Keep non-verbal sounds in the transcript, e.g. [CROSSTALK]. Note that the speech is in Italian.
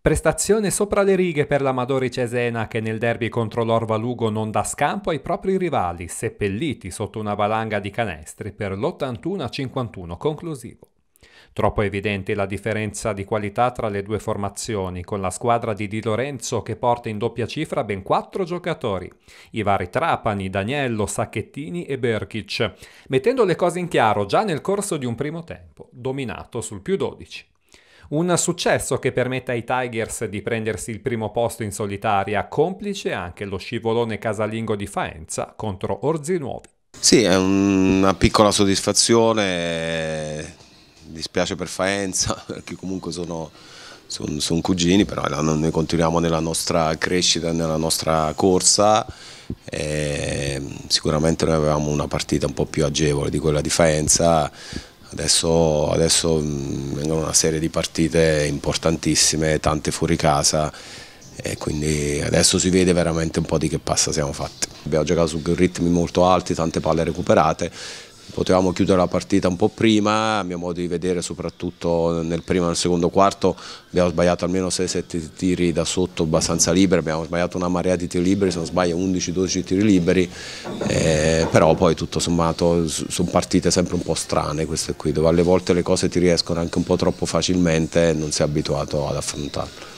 Prestazione sopra le righe per l'Amadori Cesena che nel derby contro l'Orva Lugo non dà scampo ai propri rivali, seppelliti sotto una valanga di canestri per l'81-51 conclusivo. Troppo evidente la differenza di qualità tra le due formazioni, con la squadra di Di Lorenzo che porta in doppia cifra ben quattro giocatori, i vari Trapani, Daniello, Sacchettini e Berkic, mettendo le cose in chiaro già nel corso di un primo tempo, dominato sul più 12. Un successo che permette ai Tigers di prendersi il primo posto in solitaria, complice anche lo scivolone casalingo di Faenza contro Orzi Nuovi. Sì, è una piccola soddisfazione, dispiace per Faenza, [LAUGHS] perché comunque sono, sono, sono cugini, però noi continuiamo nella nostra crescita, nella nostra corsa. sicuramente noi avevamo una partita un po' più agevole di quella di Faenza Adesso, adesso mm, vengono una serie di partite importantissime, tante fuori casa e quindi adesso si vede veramente un po' di che passa siamo fatti. Abbiamo giocato su ritmi molto alti, tante palle recuperate, potevamo chiudere la partita un po' prima, a mio modo di vedere soprattutto nel primo e nel secondo quarto abbiamo sbagliato almeno 6-7 tiri da sotto abbastanza liberi, abbiamo sbagliato una marea di tiri liberi, se non sbaglio 11-12 tiri liberi, eh, però poi tutto sommato sono partite sempre un po' strane queste qui, dove alle volte le cose ti riescono anche un po' troppo facilmente e non sei abituato ad affrontarle.